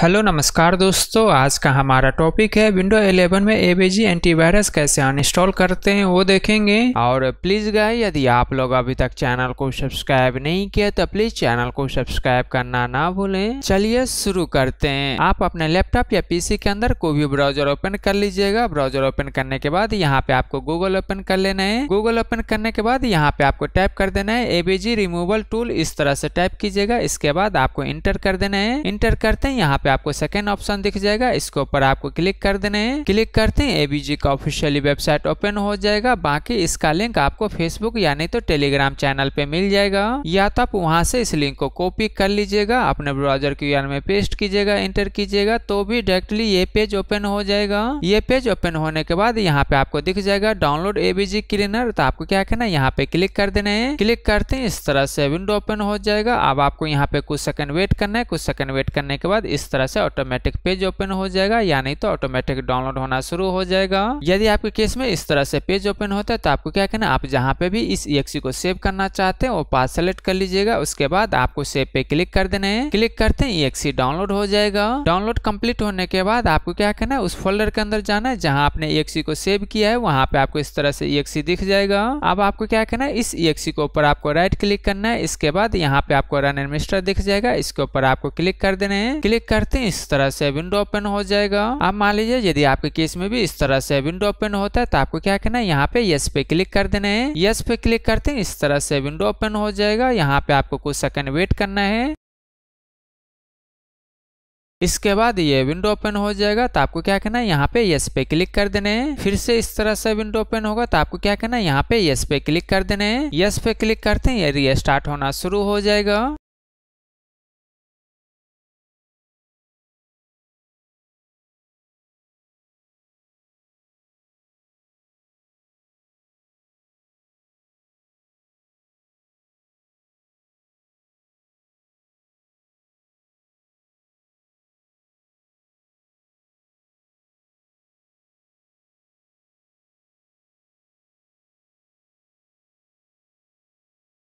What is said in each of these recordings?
hello नमस्कार दोस्तों आज का हमारा टॉपिक है विंडो 11 में एबीजी एंटीवायरस कैसे अनइंस्टॉल करते हैं वो देखेंगे और प्लीज गाय यदि आप लोग अभी तक चैनल को सब्सक्राइब नहीं किया तो प्लीज चैनल को सब्सक्राइब करना ना भूलें चलिए शुरू करते हैं आप अपने लैपटॉप या पीसी के अंदर कोई भी ब्राउजर ओपन कर लीजिएगा ब्राउजर ओपन करने के बाद यहाँ पे आपको गूगल ओपन कर लेना है गूगल ओपन करने के बाद यहाँ पे आपको टाइप कर देना है एबीजी रिमूवल टूल इस तरह से टाइप कीजिएगा इसके बाद आपको इंटर कर देना है इंटर करते हैं यहाँ पे पे आपको सेकंड ऑप्शन दिख जाएगा इसके ऊपर आपको क्लिक कर देने हैं क्लिक करते हैं एबीजी का ऑफिशियली वेबसाइट ओपन हो जाएगा बाकी इसका लिंक आपको फेसबुक यानी तो टेलीग्राम चैनल पे मिल जाएगा या तो आप वहाँ से इस लिंक को कॉपी कर लीजिएगा अपने ब्राउजर क्यू में पेस्ट कीजिएगा एंटर कीजिएगा तो भी डायरेक्टली ये पेज ओपन हो जाएगा ये पेज ओपन होने के बाद यहाँ पे आपको दिख जाएगा डाउनलोड एबीजी क्लीनर तो आपको क्या करना है यहाँ पे क्लिक कर देना है क्लिक करते हैं इस तरह से विंडो ओपन हो जाएगा अब आपको यहाँ पे कुछ सेकंड वेट करना है कुछ सेकंड वेट करने के बाद इस तरह तरह से ऑटोमेटिक पेज ओपन हो जाएगा या नहीं तो ऑटोमेटिक डाउनलोड होना शुरू हो जाएगा यदि आपके केस में इस तरह से पेज ओपन होता है तो आपको क्या करना आप जहाँ पे भी इस ई को सेव करना चाहते हैं वो पास सेलेक्ट कर लीजिएगा उसके बाद आपको सेव पे क्लिक कर देना है क्लिक करते हैं ई डाउनलोड हो जाएगा डाउनलोड कम्प्लीट होने के बाद आपको क्या करना है उस फोल्डर के अंदर जाना है जहाँ आपने ई को सेव किया है वहाँ पे आपको इस तरह से ई दिख जाएगा अब आपको क्या करना है इस ई के ऊपर आपको राइट क्लिक करना है इसके बाद यहाँ पे आपको रन मिस्टर दिख जाएगा इसके ऊपर आपको क्लिक कर देना है क्लिक कर करते हैं इस तरह से विंडो ओपन हो जाएगा आप मान लीजिए यदि आपके केस में भी इस तरह से विंडो ओपन होता है तो आपको क्या करना है यहाँ पे यस पे क्लिक कर देना है यस पे क्लिक करते हैं इस तरह से विंडो ओपन हो जाएगा यहाँ पे आपको कुछ सेकंड वेट करना है इसके बाद ये विंडो ओपन हो जाएगा तो आपको क्या करना है यहाँ पे यस पे क्लिक कर देने फिर से इस तरह से विंडो ओपन होगा तो आपको क्या करना है यहाँ पे यस पे क्लिक कर देने यस पे क्लिक करते हैं ये रीस्टार्ट होना शुरू हो जाएगा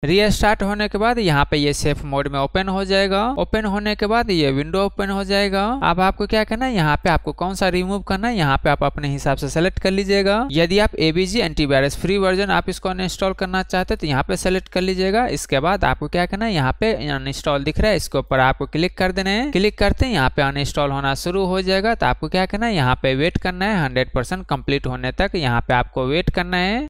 रीस्टार्ट होने के बाद यहाँ पे ये सेफ मोड में ओपन हो जाएगा ओपन होने के बाद ये विंडो ओपन हो जाएगा अब आपको क्या करना है यहाँ पे आपको कौन सा रिमूव करना है यहाँ पे आप अपने हिसाब से सेलेक्ट कर लीजिएगा यदि आप एबीजी एंटीवायरस फ्री वर्जन आप इसको अनइंस्टॉल करना चाहते हैं तो यहाँ पे सेलेक्ट कर लीजिएगा इसके बाद आपको क्या करना है यहाँ पे अनइंस्टॉल दिख रहा है इसके ऊपर आपको क्लिक कर देना है क्लिक करते हैं यहाँ पे अनइंस्टॉल होना शुरू हो जाएगा तो आपको क्या करना है यहाँ पे वेट करना है हंड्रेड कम्प्लीट होने तक यहाँ पे आपको वेट करना है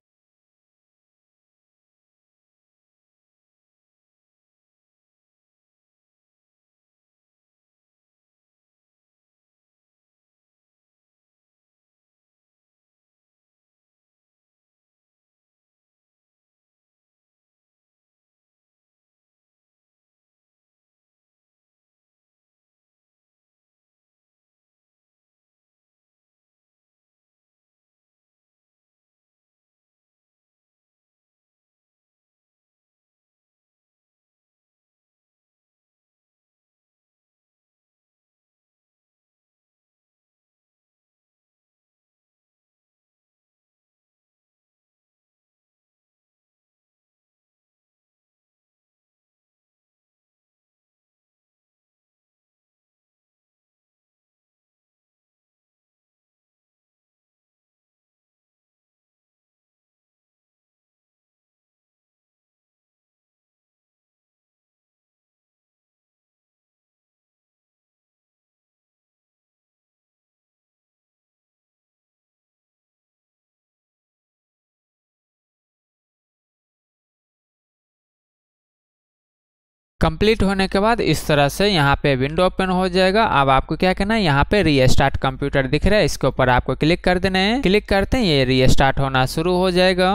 कंप्लीट होने के बाद इस तरह से यहाँ पे विंडो ओपन हो जाएगा अब आपको क्या करना है यहाँ पे रीस्टार्ट कंप्यूटर दिख रहा है इसके ऊपर आपको क्लिक कर देना है क्लिक करते हैं ये रीस्टार्ट होना शुरू हो जाएगा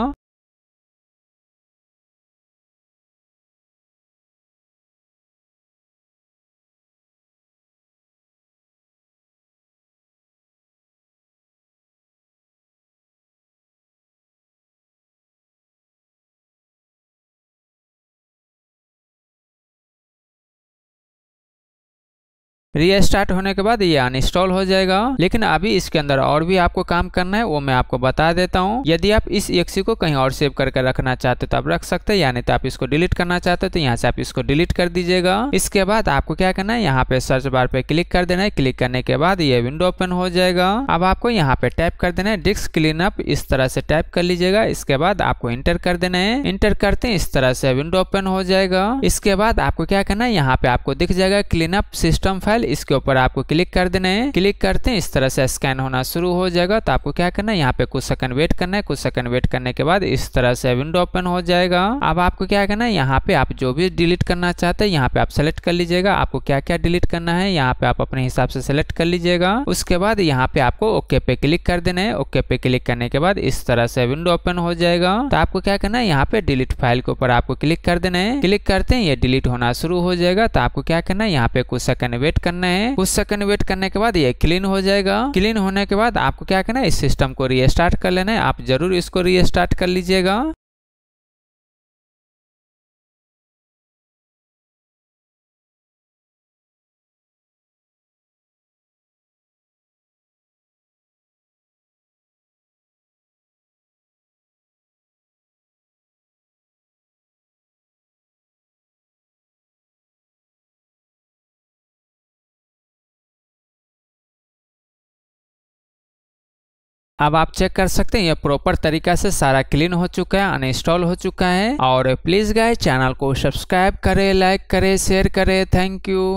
रीस्टार्ट होने के बाद ये अनइंस्टॉल हो जाएगा लेकिन अभी इसके अंदर और भी आपको काम करना है वो मैं आपको बता देता हूँ यदि आप इस एक्सी को कहीं और सेव करके रखना चाहते हो तो आप रख सकते हैं यानी तो आप इसको डिलीट करना चाहते हो तो यहाँ से आप इसको डिलीट कर दीजिएगा इसके बाद आपको क्या करना है यहाँ पे सर्च बार पे क्लिक कर देना है क्लिक करने के बाद ये विंडो ओपन हो जाएगा अब आपको यहाँ पे टाइप कर देना है डिस्क क्लीन अप इस तरह से टाइप कर लीजिएगा इसके बाद आपको इंटर कर देना है इंटर करते इस तरह से विंडो ओपन हो जाएगा इसके बाद आपको क्या करना है यहाँ पे आपको दिख जाएगा clean up system file file इसके ऊपर आपको क्लिक कर देना है क्लिक करते हैं इस तरह से स्कैन होना शुरू हो जाएगा तो आपको क्या करना है यहाँ पे कुछ सेकंड वेट करना है कुछ सेकंड वेट करने के बाद इस तरह से विंडो ओपन हो जाएगा अब आपको क्या करना है यहाँ पे आप जो भी डिलीट करना चाहते हैं यहाँ पे आप सेलेक्ट कर लीजिएगा आपको क्या क्या डिलीट करना है यहाँ पे आप अपने हिसाब से सेलेक्ट कर लीजिएगा उसके बाद यहाँ पे आपको ओके पे क्लिक कर देना है ओके पे क्लिक करने के बाद इस तरह से विंडो ओपन हो जाएगा तो आपको क्या करना है यहाँ पे डिलीट फाइल के ऊपर आपको क्लिक कर देना है क्लिक करते हैं ये डिलीट होना शुरू हो जाएगा तो आपको क्या करना है यहाँ पे कुछ सेकंड वेट करना करना है कुछ सेकंड वेट करने के बाद ये क्लीन हो जाएगा क्लीन होने के बाद आपको क्या करना है इस सिस्टम को रिस्टार्ट कर लेना है आप जरूर इसको रिस्टार्ट कर लीजिएगा अब आप चेक कर सकते हैं ये प्रॉपर तरीका से सारा क्लीन हो चुका है अनइंस्टॉल हो चुका है और प्लीज गाय चैनल को सब्सक्राइब करे लाइक करे शेयर करे थैंक यू